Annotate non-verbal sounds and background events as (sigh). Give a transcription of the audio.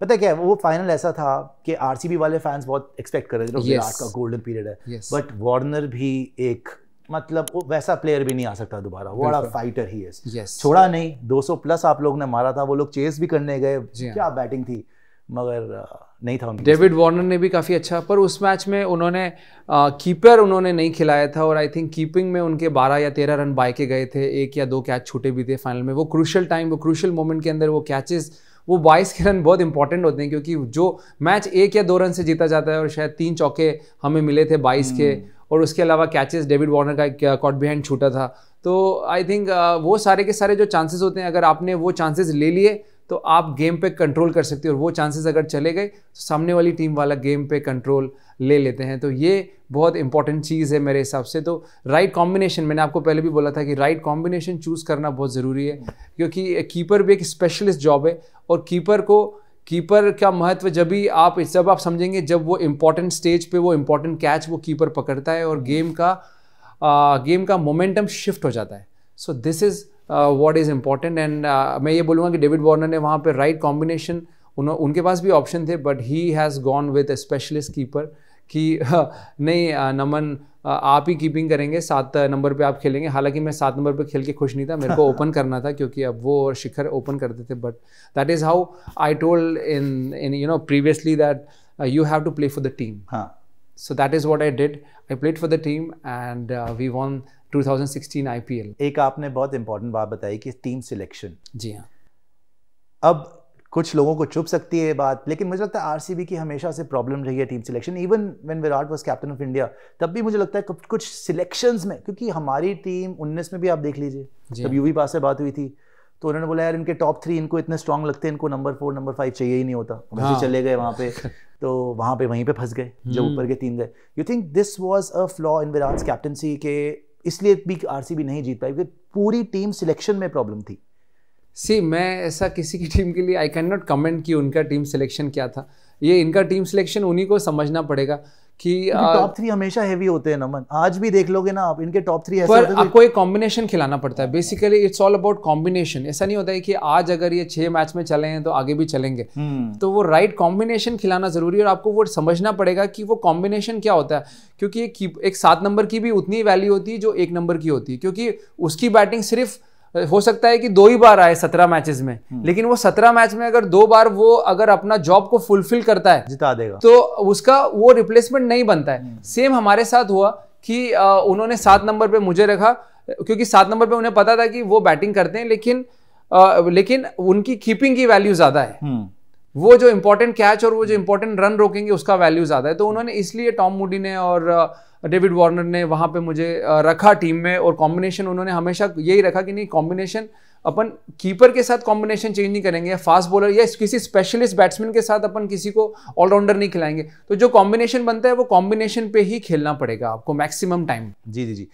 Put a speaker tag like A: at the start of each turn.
A: पता है क्या वो फाइनल ऐसा था कि आरसीबी वाले फैंस बहुत एक्सपेक्ट कर रहे थे विराट yes. का गोल्डन पीरियड है बट वार्नर भी एक मतलब वो वैसा प्लेयर भी नहीं आ सकता दोबारा वो बड़ा फाइटर ही है yes. छोड़ा नहीं 200 प्लस आप लोग ने मारा था वो लोग चेस भी करने गए हाँ। क्या बैटिंग थी मगर
B: नहीं था डेविड वार्नर ने भी काफ़ी अच्छा पर उस मैच में उन्होंने आ, कीपर उन्होंने नहीं खिलाया था और आई थिंक कीपिंग में उनके 12 या 13 रन बाय के गए थे एक या दो कैच छूटे भी थे फाइनल में वो क्रूशल टाइम वो क्रूशल मोमेंट के अंदर वो कैचेस वो बाईस के रन बहुत इंपॉर्टेंट होते हैं क्योंकि जो मैच एक या दो रन से जीता जाता है और शायद तीन चौके हमें मिले थे बाईस के हम्म। और उसके अलावा कैचेस डेविड वार्नर का एक कॉट बिहाइंड छूटा था तो आई थिंक uh, वो सारे के सारे जो चांसेस होते हैं अगर आपने वो चांसेस ले लिए तो आप गेम पे कंट्रोल कर सकते हो और वो चांसेस अगर चले गए तो सामने वाली टीम वाला गेम पे कंट्रोल ले लेते हैं तो ये बहुत इंपॉर्टेंट चीज़ है मेरे हिसाब से तो राइट right कॉम्बिनेशन मैंने आपको पहले भी बोला था कि राइट कॉम्बिनेशन चूज़ करना बहुत ज़रूरी है क्योंकि कीपर भी एक स्पेशलिस्ट जॉब है और कीपर को कीपर का महत्व जब भी आप जब आप समझेंगे जब वो इम्पोर्टेंट स्टेज पे वो इम्पोर्टेंट कैच वो कीपर पकड़ता है और गेम का आ, गेम का मोमेंटम शिफ्ट हो जाता है so this is what is important and मैं ये बोलूँगा कि डेविड वॉर्नर ने वहाँ पर राइट कॉम्बिनेशन उनके पास भी ऑप्शन थे but he has gone with specialist keeper कि (laughs) नहीं नमन आप ही कीपिंग करेंगे सात नंबर पे आप खेलेंगे हालांकि मैं सात नंबर पे खेल के खुश नहीं था मेरे को ओपन (laughs) करना था क्योंकि अब वो और शिखर ओपन करते थे but that is how I told in in you know previously that you have to play for the team so that is what I did I played for the team and we won 2016 IPL एक आपने बहुत important बात बताई कि team selection जी हाँ अब कुछ लोगों को
A: चुप सकती है ये बात लेकिन मुझे लगता है आरसीबी की हमेशा से प्रॉब्लम रही है team selection even when Virat was captain of India तब भी मुझे लगता है कुछ सिलेक्शंस में क्योंकि हमारी टीम 19 में भी आप देख लीजिए जब यूवी पास से बात हुई थी तो उन्होंने बोला यार इनके टॉप थ्री इनको इतने स्ट्रॉन्ग लगते हैं इनको नंबर फोर नंबर फाइव चाहिए ही नहीं होता हाँ। चले गए वहाँ पे (laughs) तो वहाँ पे वहीं पे फंस गए जब हम्म। ऊपर के तीन गए you think this was a flaw in Virat captaincy के इसलिए भी आर नहीं जीत पाई पूरी टीम सिलेक्शन में प्रॉब्लम थी
B: सी मैं ऐसा किसी की टीम के लिए आई कैन नॉट कमेंट कि उनका टीम सिलेक्शन क्या था ये इनका टीम सिलेक्शन उन्हीं को समझना पड़ेगा कि टॉप
A: थ्री हमेशा हैवी होते हैं नमन आज भी देख लोगे ना आप इनके टॉप थ्री ऐसे पर होते तो आपको
B: एक कॉम्बिनेशन खिलाना पड़ता है basically it's all about combination ऐसा नहीं होता है कि आज अगर ये छह मैच में चले हैं तो आगे भी चलेंगे हम्म। तो वो राइट right कॉम्बिनेशन खिलाना जरूरी है और आपको वो समझना पड़ेगा कि वो कॉम्बिनेशन क्या होता है क्योंकि एक सात नंबर की भी उतनी वैल्यू होती है जो एक नंबर की होती है क्योंकि उसकी बैटिंग सिर्फ हो सकता है कि दो ही बार आए सत्रह मैचेस में हम्म। लेकिन वो सत्रह मैच में अगर दो बार वो अगर अपना जॉब को फुलफिल करता है जिता देगा तो उसका वो रिप्लेसमेंट नहीं बनता है सेम हम्म। हमारे साथ हुआ कि उन्होंने सात नंबर पे मुझे रखा क्योंकि सात नंबर पे उन्हें पता था कि वो बैटिंग करते हैं लेकिन लेकिन उनकी कीपिंग की वैल्यू ज्यादा है हम्म। वो जो इंपॉर्टेंट कैच और वो जो इंपॉर्टेंट रन रोकेंगे उसका वैल्यू ज़्यादा है तो उन्होंने इसलिए टॉम मूडी ने और डेविड वार्नर ने वहाँ पे मुझे रखा टीम में और कॉम्बिनेशन उन्होंने हमेशा यही रखा कि नहीं कॉम्बिनेशन अपन कीपर के साथ कॉम्बिनेशन चेंज नहीं करेंगे फास्ट बॉलर या किसी स्पेशलिस्ट बैट्समैन के साथ अपन किसी को ऑलराउंडर नहीं खिलाएंगे तो जो कॉम्बिनेशन बनता है वो कॉम्बिनेशन पे ही खेलना पड़ेगा आपको मैक्सिमम टाइम जी जी जी